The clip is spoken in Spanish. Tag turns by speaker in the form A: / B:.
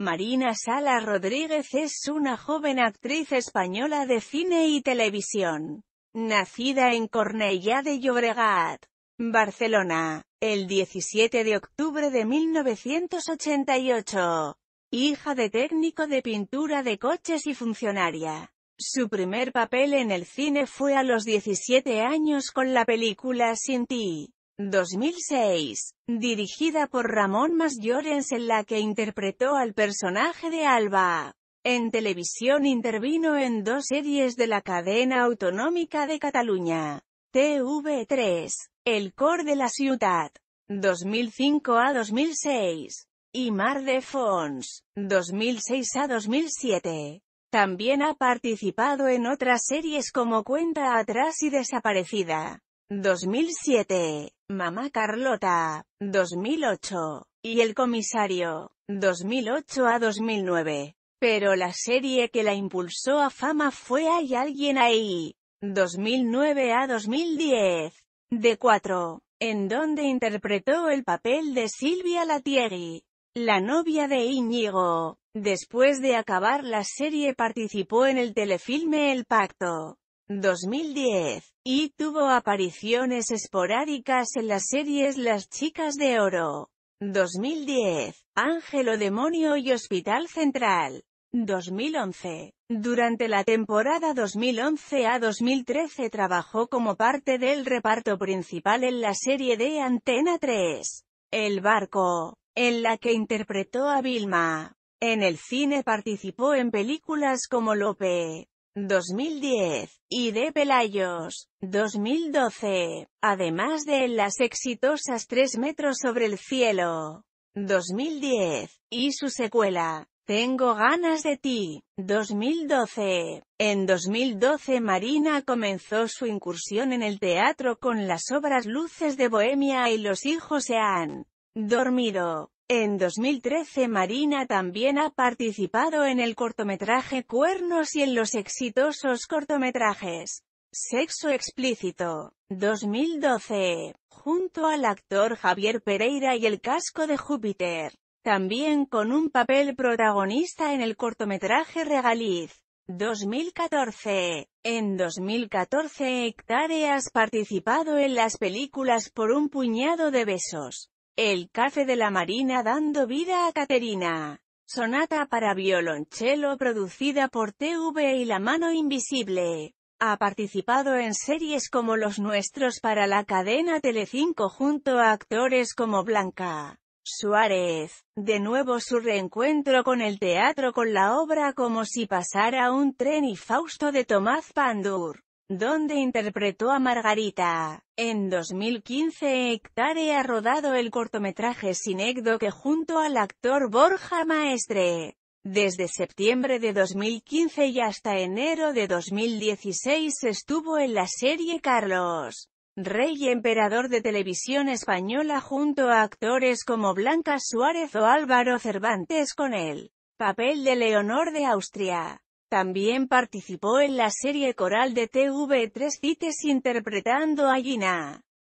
A: Marina Sala Rodríguez es una joven actriz española de cine y televisión. Nacida en Cornellá de Llobregat, Barcelona, el 17 de octubre de 1988. Hija de técnico de pintura de coches y funcionaria. Su primer papel en el cine fue a los 17 años con la película Sin ti. 2006, dirigida por Ramón Mas Llorens en la que interpretó al personaje de Alba. En televisión intervino en dos series de la cadena autonómica de Cataluña. TV3, El Cor de la Ciutat, 2005 a 2006, y Mar de Fons, 2006 a 2007. También ha participado en otras series como Cuenta Atrás y Desaparecida, 2007. Mamá Carlota, 2008, y El Comisario, 2008 a 2009. Pero la serie que la impulsó a fama fue Hay alguien ahí, 2009 a 2010, de 4, en donde interpretó el papel de Silvia Latieri, la novia de Íñigo. Después de acabar la serie participó en el telefilme El Pacto, 2010, y tuvo apariciones esporádicas en las series Las Chicas de Oro, 2010, Ángelo Demonio y Hospital Central, 2011. Durante la temporada 2011 a 2013 trabajó como parte del reparto principal en la serie de Antena 3, El Barco, en la que interpretó a Vilma. En el cine participó en películas como Lope, 2010, y de Pelayos, 2012, además de las exitosas 3 metros sobre el cielo, 2010, y su secuela, Tengo ganas de ti, 2012. En 2012 Marina comenzó su incursión en el teatro con las obras Luces de Bohemia y Los hijos se han dormido. En 2013 Marina también ha participado en el cortometraje Cuernos y en los exitosos cortometrajes Sexo explícito, 2012, junto al actor Javier Pereira y el casco de Júpiter, también con un papel protagonista en el cortometraje Regaliz, 2014. En 2014 Hectáreas participado en las películas Por un puñado de besos, el café de la Marina dando vida a Caterina. Sonata para violonchelo producida por TV y La Mano Invisible. Ha participado en series como Los Nuestros para la cadena Telecinco junto a actores como Blanca Suárez. De nuevo su reencuentro con el teatro con la obra Como si pasara un tren y Fausto de Tomás Pandur donde interpretó a Margarita. En 2015 Hectare ha rodado el cortometraje que junto al actor Borja Maestre. Desde septiembre de 2015 y hasta enero de 2016 estuvo en la serie Carlos, Rey y Emperador de Televisión Española junto a actores como Blanca Suárez o Álvaro Cervantes con el papel de Leonor de Austria. También participó en la serie coral de TV3 Cites interpretando a Gina.